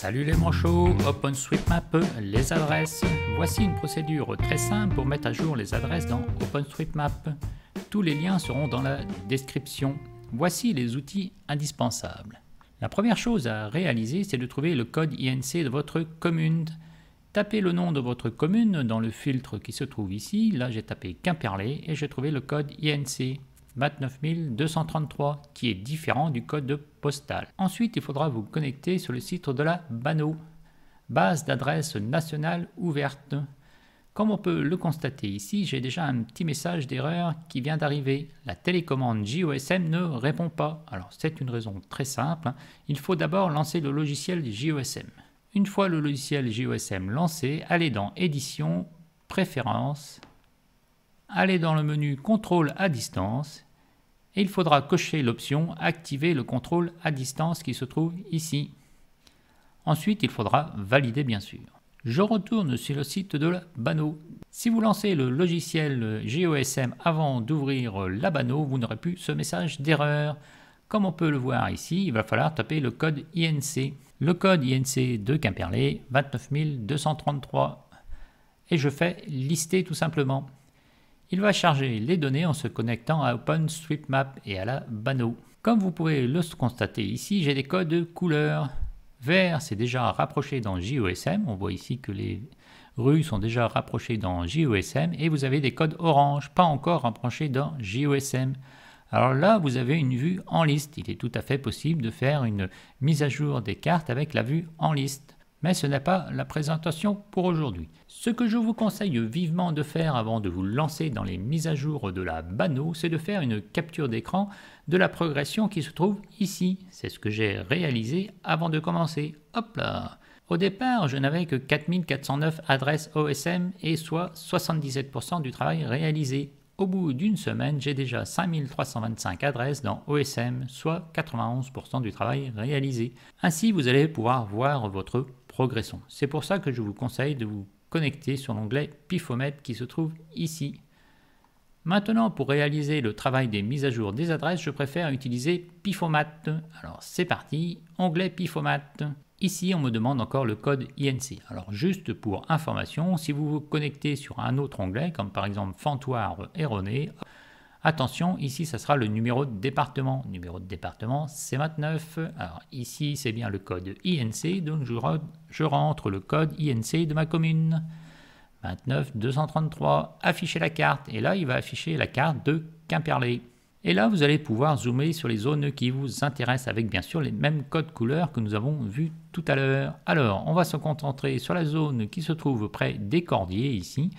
Salut les manchots, OpenStreetMap, les adresses. Voici une procédure très simple pour mettre à jour les adresses dans OpenStreetMap. Tous les liens seront dans la description. Voici les outils indispensables. La première chose à réaliser, c'est de trouver le code INC de votre commune. Tapez le nom de votre commune dans le filtre qui se trouve ici. Là, j'ai tapé Quimperlé et j'ai trouvé le code INC. 29233 qui est différent du code postal. Ensuite, il faudra vous connecter sur le site de la BANO, base d'adresse nationale ouverte. Comme on peut le constater ici, j'ai déjà un petit message d'erreur qui vient d'arriver. La télécommande JOSM ne répond pas. Alors c'est une raison très simple. Hein. Il faut d'abord lancer le logiciel JOSM. Une fois le logiciel JOSM lancé, allez dans Édition, Préférences, allez dans le menu Contrôle à distance et il faudra cocher l'option Activer le contrôle à distance qui se trouve ici. Ensuite, il faudra valider bien sûr. Je retourne sur le site de la Bano. Si vous lancez le logiciel GOSM avant d'ouvrir la Bano, vous n'aurez plus ce message d'erreur. Comme on peut le voir ici, il va falloir taper le code INC. Le code INC de Quimperlé 29233. Et je fais lister tout simplement. Il va charger les données en se connectant à OpenStreetMap et à la Bano. Comme vous pouvez le constater ici, j'ai des codes couleur. Vert, c'est déjà rapproché dans JOSM. On voit ici que les rues sont déjà rapprochées dans JOSM. Et vous avez des codes orange, pas encore rapprochés dans JOSM. Alors là, vous avez une vue en liste. Il est tout à fait possible de faire une mise à jour des cartes avec la vue en liste. Mais ce n'est pas la présentation pour aujourd'hui. Ce que je vous conseille vivement de faire avant de vous lancer dans les mises à jour de la Bano, c'est de faire une capture d'écran de la progression qui se trouve ici. C'est ce que j'ai réalisé avant de commencer. Hop là Au départ, je n'avais que 4409 adresses OSM et soit 77% du travail réalisé. Au bout d'une semaine, j'ai déjà 5325 adresses dans OSM, soit 91% du travail réalisé. Ainsi, vous allez pouvoir voir votre progressons. C'est pour ça que je vous conseille de vous connecter sur l'onglet PIFOMAT qui se trouve ici. Maintenant, pour réaliser le travail des mises à jour des adresses, je préfère utiliser Pifomat. Alors c'est parti, onglet Pifomat. Ici, on me demande encore le code INC. Alors juste pour information, si vous vous connectez sur un autre onglet, comme par exemple Fantoir erroné, Attention, ici, ça sera le numéro de département. Numéro de département, c'est 29. Alors ici, c'est bien le code INC, donc je, rentre le code INC de ma commune. 29 233, afficher la carte. Et là, il va afficher la carte de Quimperlé. Et là, vous allez pouvoir zoomer sur les zones qui vous intéressent avec bien sûr les mêmes codes couleurs que nous avons vus tout à l'heure. Alors, on va se concentrer sur la zone qui se trouve près des Cordiers ici.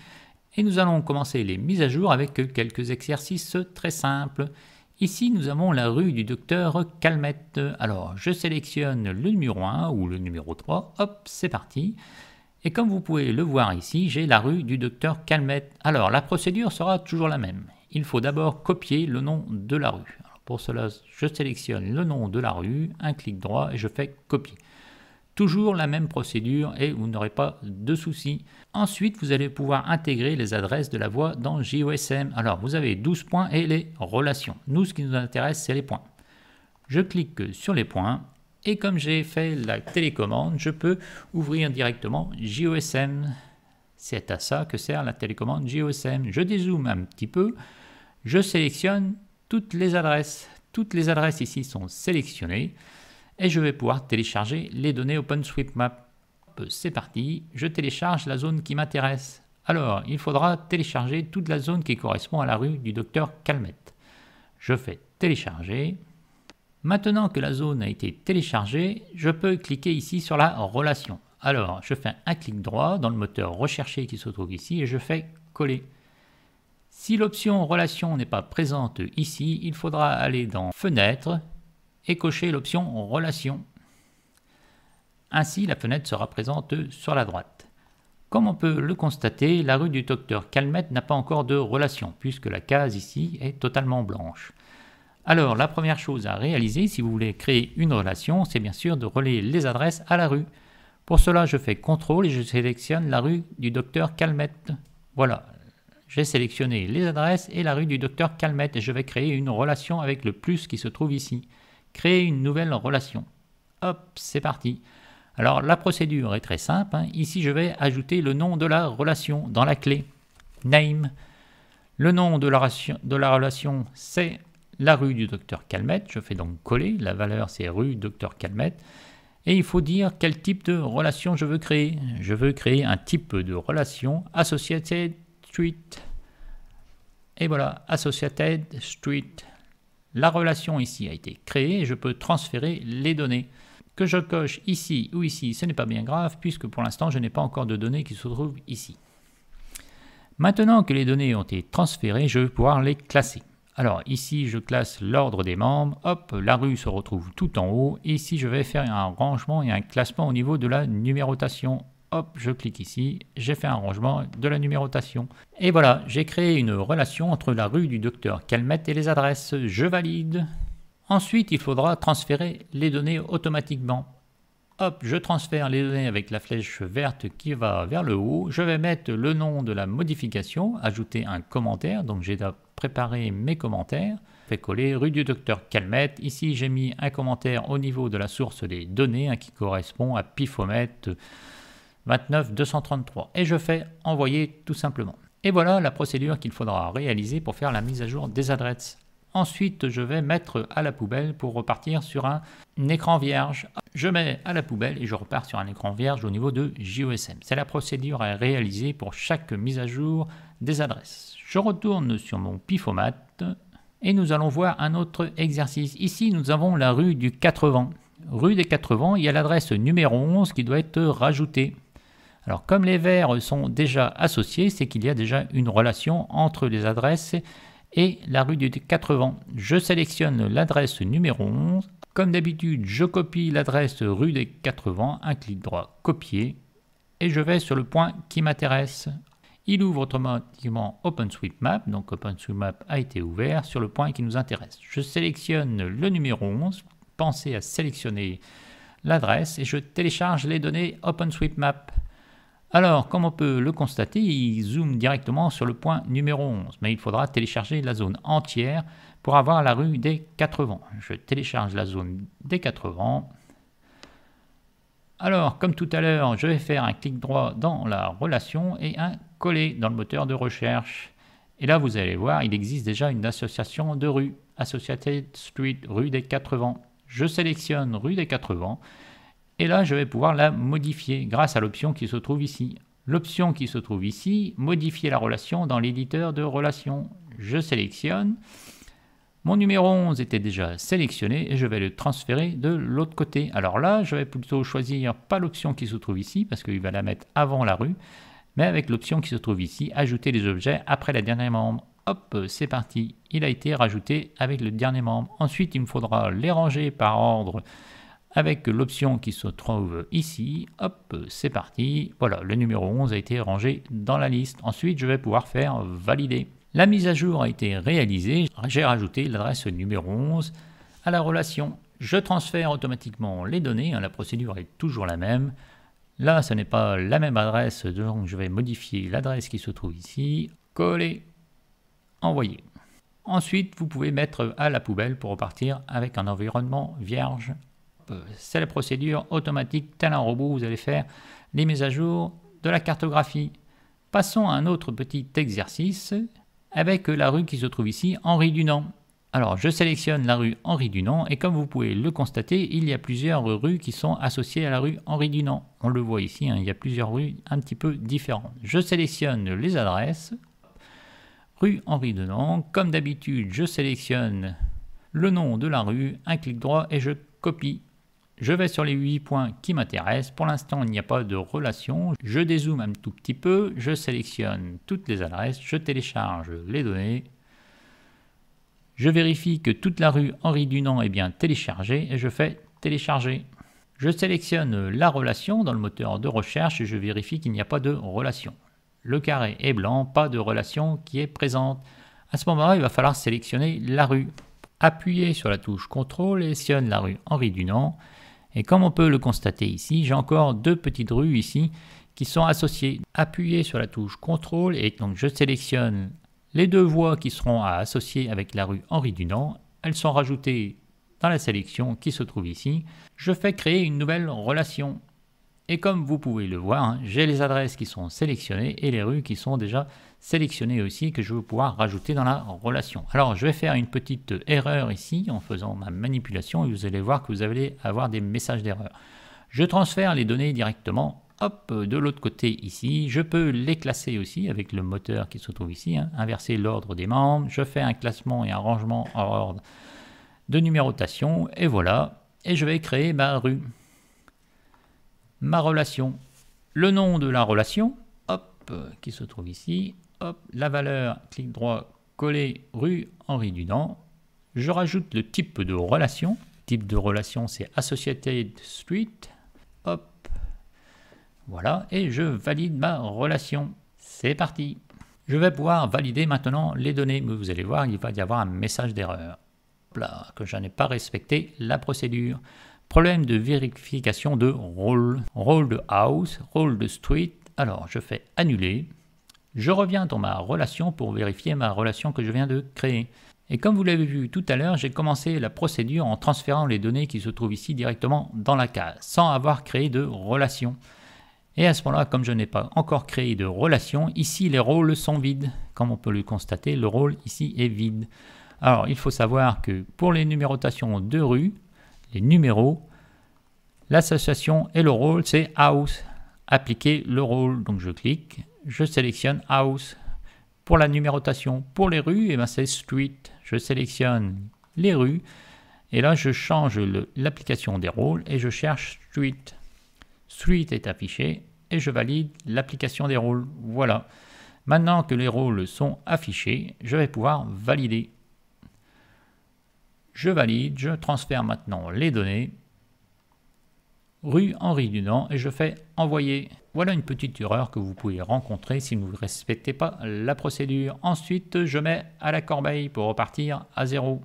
Et nous allons commencer les mises à jour avec quelques exercices très simples. Ici, nous avons la rue du docteur Calmette. Alors, je sélectionne le numéro 1 ou le numéro 3. Hop, c'est parti. Et comme vous pouvez le voir ici, j'ai la rue du docteur Calmette. Alors, la procédure sera toujours la même. Il faut d'abord copier le nom de la rue. Alors, pour cela, je sélectionne le nom de la rue, un clic droit et je fais copier. Toujours la même procédure et vous n'aurez pas de soucis. Ensuite, vous allez pouvoir intégrer les adresses de la voix dans JOSM. Alors, vous avez 12 points et les relations. Nous, ce qui nous intéresse, c'est les points. Je clique sur les points et comme j'ai fait la télécommande, je peux ouvrir directement JOSM. C'est à ça que sert la télécommande JOSM. Je dézoome un petit peu, je sélectionne toutes les adresses. Toutes les adresses ici sont sélectionnées et je vais pouvoir télécharger les données OpenStreetMap. Euh, c'est parti, je télécharge la zone qui m'intéresse. Alors, il faudra télécharger toute la zone qui correspond à la rue du docteur Calmette. Je fais télécharger. Maintenant que la zone a été téléchargée, je peux cliquer ici sur la relation. Alors, je fais un clic droit dans le moteur recherché qui se trouve ici et je fais coller. Si l'option relation n'est pas présente ici, il faudra aller dans Fenêtre, et cocher l'option Relation. Ainsi, la fenêtre sera présente sur la droite. Comme on peut le constater, la rue du docteur Calmette n'a pas encore de relation, puisque la case ici est totalement blanche. Alors, la première chose à réaliser si vous voulez créer une relation, c'est bien sûr de relier les adresses à la rue. Pour cela, je fais CTRL et je sélectionne la rue du docteur Calmette. Voilà, j'ai sélectionné les adresses et la rue du docteur Calmette et je vais créer une relation avec le plus qui se trouve ici. Créer une nouvelle relation. Hop, c'est parti. Alors la procédure est très simple. Hein. Ici, je vais ajouter le nom de la relation dans la clé name. Le nom de la, de la relation, c'est la rue du docteur Calmette. Je fais donc coller. La valeur, c'est rue docteur Calmette. Et il faut dire quel type de relation je veux créer. Je veux créer un type de relation Associated Street. Et voilà, Associated Street. La relation ici a été créée et je peux transférer les données. Que je coche ici ou ici, ce n'est pas bien grave puisque pour l'instant je n'ai pas encore de données qui se trouvent ici. Maintenant que les données ont été transférées, je vais pouvoir les classer. Alors ici, je classe l'ordre des membres. Hop, la rue se retrouve tout en haut. Ici, je vais faire un rangement et un classement au niveau de la numérotation hop, je clique ici, j'ai fait un rangement de la numérotation. Et voilà, j'ai créé une relation entre la rue du docteur Calmette et les adresses, je valide. Ensuite, il faudra transférer les données automatiquement. Hop, je transfère les données avec la flèche verte qui va vers le haut. Je vais mettre le nom de la modification, ajouter un commentaire, donc j'ai préparé mes commentaires. Je Fait coller rue du docteur Calmette. Ici, j'ai mis un commentaire au niveau de la source des données hein, qui correspond à Pifomètre. 29 233 et je fais envoyer tout simplement. Et voilà la procédure qu'il faudra réaliser pour faire la mise à jour des adresses. Ensuite, je vais mettre à la poubelle pour repartir sur un, écran vierge. Je mets à la poubelle et je repars sur un écran vierge au niveau de JOSM. C'est la procédure à réaliser pour chaque mise à jour des adresses. Je retourne sur mon Pifomat et nous allons voir un autre exercice. Ici, nous avons la rue du 80. Rue des 80, il y a l'adresse numéro 11 qui doit être rajoutée. Alors comme les verres sont déjà associés, c'est qu'il y a déjà une relation entre les adresses et la rue des 80. Je sélectionne l'adresse numéro 11. Comme d'habitude, je copie l'adresse rue des 80, un clic droit copier, et je vais sur le point qui m'intéresse. Il ouvre automatiquement OpenStreetMap, donc OpenStreetMap a été ouvert sur le point qui nous intéresse. Je sélectionne le numéro 11, pensez à sélectionner l'adresse et je télécharge les données OpenStreetMap. Alors, comme on peut le constater, il zoome directement sur le point numéro 11, mais il faudra télécharger la zone entière pour avoir la rue des Quatre-Vents. Je télécharge la zone des Quatre-Vents. Alors, comme tout à l'heure, je vais faire un clic droit dans la relation et un coller dans le moteur de recherche. Et là, vous allez voir, il existe déjà une association de rues, Associated Street, rue des Quatre-Vents. Je sélectionne rue des Quatre-Vents. Et là, je vais pouvoir la modifier grâce à l'option qui se trouve ici. L'option qui se trouve ici, modifier la relation dans l'éditeur de relations. Je sélectionne. Mon numéro 11 était déjà sélectionné et je vais le transférer de l'autre côté. Alors là, je vais plutôt choisir pas l'option qui se trouve ici parce qu'il va la mettre avant la rue, mais avec l'option qui se trouve ici, ajouter les objets après la dernière membre. Hop, c'est parti, il a été rajouté avec le dernier membre. Ensuite, il me faudra les ranger par ordre avec l'option qui se trouve ici. Hop, c'est parti. Voilà, le numéro 11 a été rangé dans la liste. Ensuite, je vais pouvoir faire valider. La mise à jour a été réalisée. J'ai rajouté l'adresse numéro 11 à la relation. Je transfère automatiquement les données. Hein, la procédure est toujours la même. Là, ce n'est pas la même adresse, donc je vais modifier l'adresse qui se trouve ici. Coller. Envoyer. Ensuite, vous pouvez mettre à la poubelle pour repartir avec un environnement vierge c'est la procédure automatique, tel un robot, vous allez faire les mises à jour de la cartographie. Passons à un autre petit exercice avec la rue qui se trouve ici, Henri Dunant. Alors je sélectionne la rue Henri Dunant et comme vous pouvez le constater, il y a plusieurs rues qui sont associées à la rue Henri Dunant. On le voit ici, hein, il y a plusieurs rues un petit peu différentes. Je sélectionne les adresses. Rue Henri Dunant, comme d'habitude, je sélectionne le nom de la rue, un clic droit et je copie. Je vais sur les 8 points qui m'intéressent. Pour l'instant, il n'y a pas de relation. Je dézoome un tout petit peu. Je sélectionne toutes les adresses. Je télécharge les données. Je vérifie que toute la rue Henri Dunant est bien téléchargée et je fais télécharger. Je sélectionne la relation dans le moteur de recherche et je vérifie qu'il n'y a pas de relation. Le carré est blanc, pas de relation qui est présente. À ce moment-là, il va falloir sélectionner la rue. Appuyez sur la touche CTRL et sélectionne la rue Henri Dunant et comme on peut le constater ici, j'ai encore deux petites rues ici qui sont associées. Appuyez sur la touche CTRL et donc je sélectionne les deux voies qui seront à associer avec la rue Henri Dunant. Elles sont rajoutées dans la sélection qui se trouve ici. Je fais créer une nouvelle relation. Et comme vous pouvez le voir, hein, j'ai les adresses qui sont sélectionnées et les rues qui sont déjà sélectionnées aussi que je vais pouvoir rajouter dans la relation. Alors je vais faire une petite erreur ici en faisant ma manipulation et vous allez voir que vous allez avoir des messages d'erreur. Je transfère les données directement de l'autre côté ici. Je peux les classer aussi avec le moteur qui se trouve ici, hein. inverser l'ordre des membres. Je fais un classement et un rangement en ordre de numérotation et voilà. Et je vais créer ma rue ma relation. Le nom de la relation, hop, qui se trouve ici, hop, la valeur, clic droit, coller, rue Henri Dudan. Je rajoute le type de relation. Type de relation, c'est Associated Street. Hop, voilà, et je valide ma relation. C'est parti. Je vais pouvoir valider maintenant les données, mais vous allez voir, il va y avoir un message d'erreur. Là, que je n'ai pas respecté la procédure. Problème de vérification de rôle. Rôle de house, rôle de street. Alors, je fais annuler. Je reviens dans ma relation pour vérifier ma relation que je viens de créer. Et comme vous l'avez vu tout à l'heure, j'ai commencé la procédure en transférant les données qui se trouvent ici directement dans la case, sans avoir créé de relation. Et à ce moment-là, comme je n'ai pas encore créé de relation, ici les rôles sont vides. Comme on peut le constater, le rôle ici est vide. Alors, il faut savoir que pour les numérotations de rue, les numéros. L'association et le rôle, c'est house. Appliquer le rôle. Donc je clique, je sélectionne house. Pour la numérotation, pour les rues, et eh ben c'est street. Je sélectionne les rues. Et là, je change l'application des rôles et je cherche street. Street est affiché et je valide l'application des rôles. Voilà. Maintenant que les rôles sont affichés, je vais pouvoir valider. Je valide, je transfère maintenant les données rue Henri Dunant et je fais envoyer. Voilà une petite erreur que vous pouvez rencontrer si vous ne respectez pas la procédure. Ensuite, je mets à la corbeille pour repartir à zéro.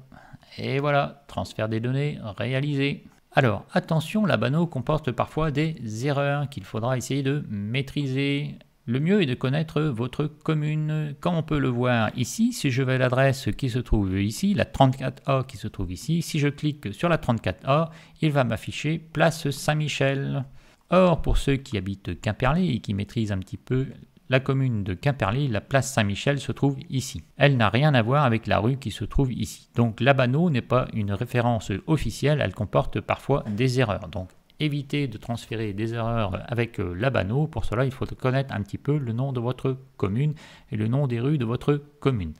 Et voilà, transfert des données réalisé. Alors attention, la banneau comporte parfois des erreurs qu'il faudra essayer de maîtriser. Le mieux est de connaître votre commune. Comme on peut le voir ici, si je vais à l'adresse qui se trouve ici, la 34A qui se trouve ici, si je clique sur la 34A, il va m'afficher Place Saint-Michel. Or, pour ceux qui habitent Quimperlé et qui maîtrisent un petit peu la commune de Quimperlé, la place Saint-Michel se trouve ici. Elle n'a rien à voir avec la rue qui se trouve ici. Donc l'Abano n'est pas une référence officielle, elle comporte parfois des erreurs. Donc éviter de transférer des erreurs avec euh, l'Abano. Pour cela, il faut connaître un petit peu le nom de votre commune et le nom des rues de votre commune.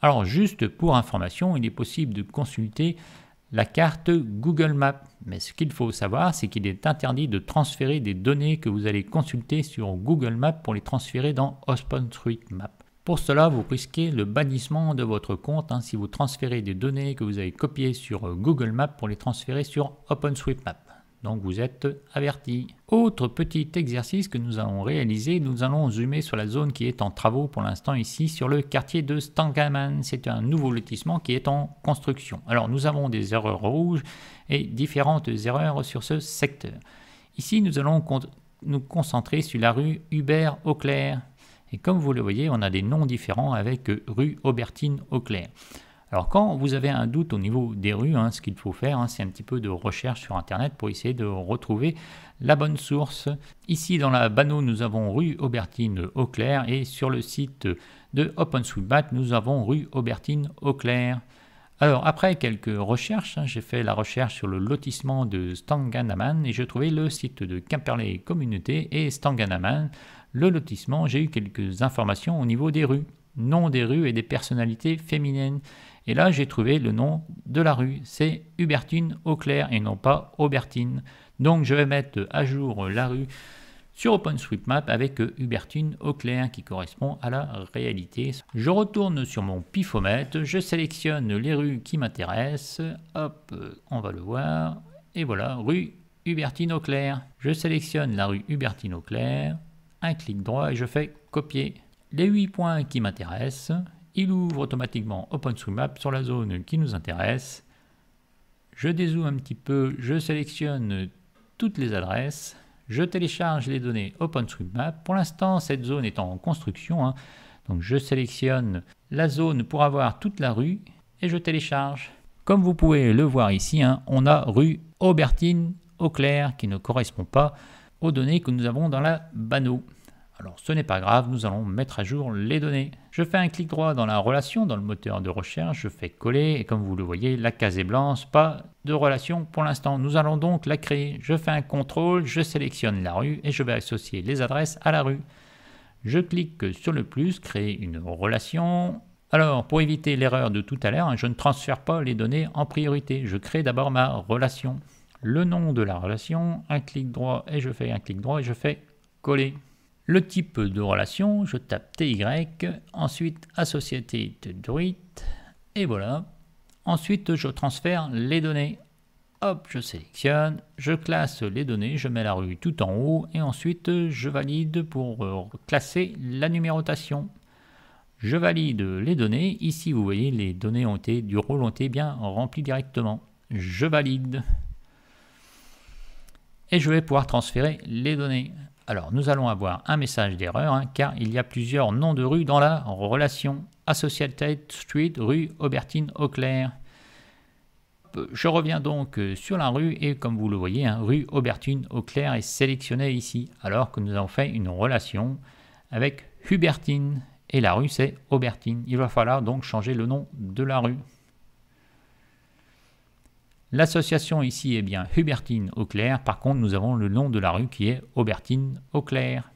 Alors juste pour information, il est possible de consulter la carte Google Maps. Mais ce qu'il faut savoir, c'est qu'il est interdit de transférer des données que vous allez consulter sur Google Maps pour les transférer dans OpenStreetMap. Pour cela, vous risquez le bannissement de votre compte hein, si vous transférez des données que vous avez copiées sur euh, Google Maps pour les transférer sur OpenStreetMap. Donc vous êtes averti. Autre petit exercice que nous allons réaliser, nous allons zoomer sur la zone qui est en travaux pour l'instant ici, sur le quartier de Stangaman. C'est un nouveau lotissement qui est en construction. Alors nous avons des erreurs rouges et différentes erreurs sur ce secteur. Ici nous allons nous concentrer sur la rue Hubert-Auclair. Et comme vous le voyez, on a des noms différents avec rue Aubertine-Auclair. Alors quand vous avez un doute au niveau des rues, hein, ce qu'il faut faire, hein, c'est un petit peu de recherche sur Internet pour essayer de retrouver la bonne source. Ici dans la Banneau, nous avons rue Aubertine-Auclair et sur le site de OpenStreetMap, nous avons rue Aubertine-Auclair. Alors après quelques recherches, hein, j'ai fait la recherche sur le lotissement de Stanganaman et j'ai trouvé le site de Quimperlé Communauté et Stanganaman. Le lotissement, j'ai eu quelques informations au niveau des rues nom des rues et des personnalités féminines. Et là, j'ai trouvé le nom de la rue. C'est Hubertine Auclair et non pas Aubertine. Donc, je vais mettre à jour la rue sur OpenStreetMap avec Hubertine Auclair qui correspond à la réalité. Je retourne sur mon pifomètre, je sélectionne les rues qui m'intéressent. Hop, on va le voir. Et voilà, rue Hubertine Auclair. Je sélectionne la rue Hubertine Auclair, un clic droit et je fais copier les 8 points qui m'intéressent. Il ouvre automatiquement OpenStreetMap sur la zone qui nous intéresse. Je dézoome un petit peu, je sélectionne toutes les adresses, je télécharge les données OpenStreetMap. Pour l'instant, cette zone est en construction, hein. donc je sélectionne la zone pour avoir toute la rue et je télécharge. Comme vous pouvez le voir ici, hein, on a rue Aubertine, Auclair qui ne correspond pas aux données que nous avons dans la Banneau. Alors ce n'est pas grave, nous allons mettre à jour les données. Je fais un clic droit dans la relation dans le moteur de recherche, je fais coller et comme vous le voyez, la case est blanche, pas de relation pour l'instant. Nous allons donc la créer. Je fais un contrôle, je sélectionne la rue et je vais associer les adresses à la rue. Je clique sur le plus, créer une relation. Alors, pour éviter l'erreur de tout à l'heure, hein, je ne transfère pas les données en priorité. Je crée d'abord ma relation. Le nom de la relation, un clic droit et je fais un clic droit et je fais coller. Le type de relation, je tape TY, ensuite associated druid, et voilà. Ensuite, je transfère les données. Hop, je sélectionne, je classe les données, je mets la rue tout en haut, et ensuite je valide pour euh, classer la numérotation. Je valide les données. Ici, vous voyez, les données ont été, du rôle ont été bien remplies directement. Je valide. Et je vais pouvoir transférer les données. Alors nous allons avoir un message d'erreur hein, car il y a plusieurs noms de rue dans la relation Associated Street, rue Aubertine Auclair. Euh, je reviens donc euh, sur la rue et comme vous le voyez, hein, rue Aubertine Auclair est sélectionnée ici alors que nous avons fait une relation avec Hubertine et la rue c'est Aubertine. Il va falloir donc changer le nom de la rue. L'association ici est bien Hubertine Auclair. Par contre, nous avons le nom de la rue qui est Aubertine Auclair.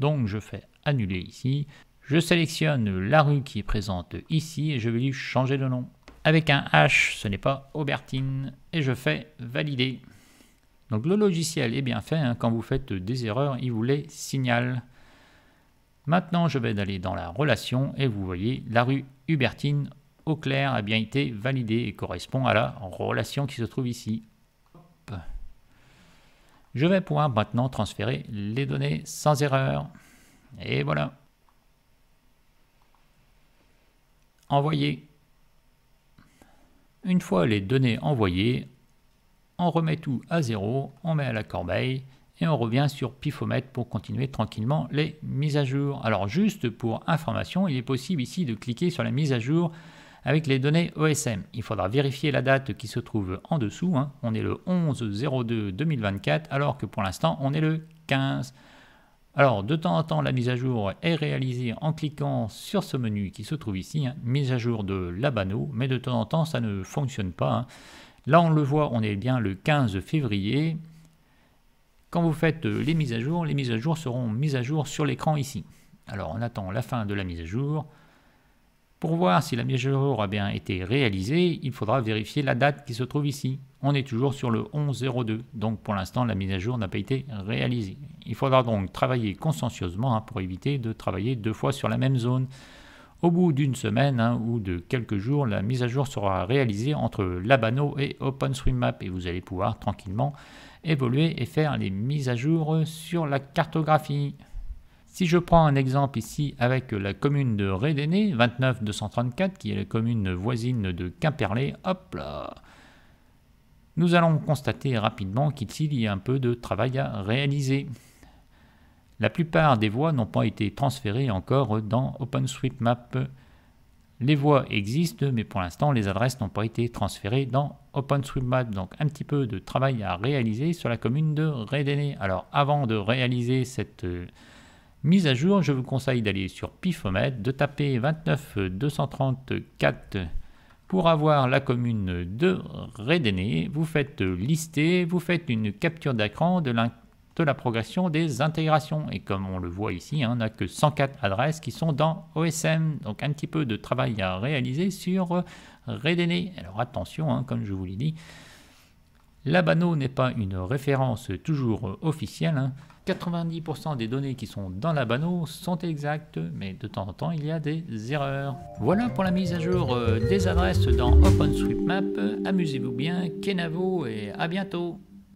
Donc, je fais annuler ici. Je sélectionne la rue qui est présente ici et je vais lui changer de nom. Avec un H, ce n'est pas Aubertine. Et je fais valider. Donc, le logiciel est bien fait. Hein. Quand vous faites des erreurs, il vous les signale. Maintenant, je vais aller dans la relation et vous voyez la rue Hubertine clair a bien été validé et correspond à la relation qui se trouve ici. Je vais pouvoir maintenant transférer les données sans erreur. Et voilà. Envoyer. Une fois les données envoyées, on remet tout à zéro, on met à la corbeille et on revient sur Pifomètre pour continuer tranquillement les mises à jour. Alors juste pour information, il est possible ici de cliquer sur la mise à jour avec les données OSM. Il faudra vérifier la date qui se trouve en dessous. Hein. On est le 11-02-2024 alors que pour l'instant on est le 15. Alors de temps en temps la mise à jour est réalisée en cliquant sur ce menu qui se trouve ici, hein. mise à jour de Labano, mais de temps en temps ça ne fonctionne pas. Hein. Là on le voit, on est bien le 15 février. Quand vous faites euh, les mises à jour, les mises à jour seront mises à jour sur l'écran ici. Alors on attend la fin de la mise à jour. Pour voir si la mise à jour a bien été réalisée, il faudra vérifier la date qui se trouve ici. On est toujours sur le 11.02, donc pour l'instant la mise à jour n'a pas été réalisée. Il faudra donc travailler consciencieusement hein, pour éviter de travailler deux fois sur la même zone. Au bout d'une semaine hein, ou de quelques jours, la mise à jour sera réalisée entre Labano et OpenStreetMap et vous allez pouvoir tranquillement évoluer et faire les mises à jour sur la cartographie. Si je prends un exemple ici avec la commune de 29-234, qui est la commune voisine de Quimperlé, hop là Nous allons constater rapidement qu'il y a un peu de travail à réaliser. La plupart des voies n'ont pas été transférées encore dans OpenStreetMap. Les voies existent, mais pour l'instant, les adresses n'ont pas été transférées dans OpenStreetMap. Donc, un petit peu de travail à réaliser sur la commune de Rédené. Alors, avant de réaliser cette euh, mise à jour, je vous conseille d'aller sur Pifomètre, de taper 29 234 pour avoir la commune de Redené. Vous faites lister, vous faites une capture d'écran de, la progression des intégrations. Et comme on le voit ici, hein, on n'a que 104 adresses qui sont dans OSM. Donc un petit peu de travail à réaliser sur Redené. Alors attention, hein, comme je vous l'ai dit, la Bano n'est pas une référence toujours officielle. Hein. 90% des données qui sont dans la Bano sont exactes, mais de temps en temps il y a des erreurs. Voilà pour la mise à jour euh, des adresses dans OpenStreetMap. Amusez-vous bien, Kenavo et à bientôt